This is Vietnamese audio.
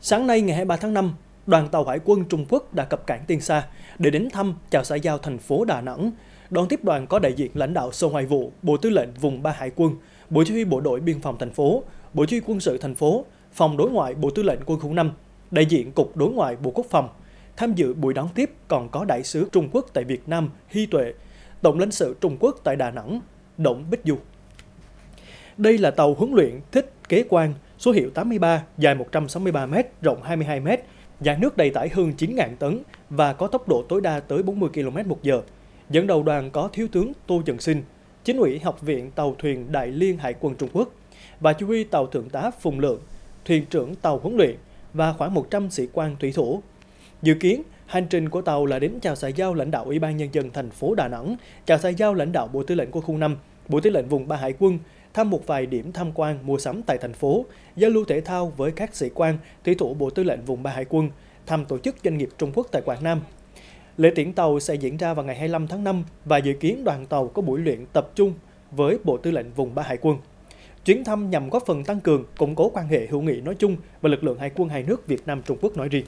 Sáng nay ngày 23 tháng 5, đoàn tàu hải quân Trung Quốc đã cập cảng Tiên Sa để đến thăm chào xã giao thành phố Đà Nẵng. Đoàn tiếp đoàn có đại diện lãnh đạo Sở Ngoại vụ, Bộ Tư lệnh Vùng 3 Hải quân, Bộ Chỉ huy Bộ đội Biên phòng thành phố, Bộ Chỉ huy Quân sự thành phố, Phòng Đối ngoại Bộ Tư lệnh Quân khu 5, đại diện Cục Đối ngoại Bộ Quốc phòng. Tham dự buổi đón tiếp còn có đại sứ Trung Quốc tại Việt Nam Hy Tuệ, Tổng lãnh sự Trung Quốc tại Đà Nẵng Động Bích Du. Đây là tàu huấn luyện thích kế quan số hiệu 83, dài 163m, rộng 22m, dạng nước đầy tải hơn 9.000 tấn và có tốc độ tối đa tới 40 km một giờ. Dẫn đầu đoàn có Thiếu tướng Tô Trần Sinh, Chính ủy Học viện Tàu thuyền Đại Liên Hải quân Trung Quốc và chỉ huy tàu Thượng tá Phùng Lượng, thuyền trưởng tàu huấn luyện và khoảng 100 sĩ quan thủy thủ. Dự kiến, hành trình của tàu là đến chào xã giao lãnh đạo Ủy ban Nhân dân thành phố Đà Nẵng, chào xã giao lãnh đạo Bộ Tư lệnh Quân khu 5, Bộ Tư lệnh vùng Ba Hải quân, thăm một vài điểm tham quan mua sắm tại thành phố, giao lưu thể thao với các sĩ quan, thủy thủ Bộ Tư lệnh Vùng 3 Hải quân, thăm tổ chức doanh nghiệp Trung Quốc tại Quảng Nam. Lễ tiễn tàu sẽ diễn ra vào ngày 25 tháng 5 và dự kiến đoàn tàu có buổi luyện tập trung với Bộ Tư lệnh Vùng 3 Hải quân. Chuyến thăm nhằm góp phần tăng cường, củng cố quan hệ hữu nghị nói chung và lực lượng hải quân hai nước Việt Nam-Trung Quốc nói riêng.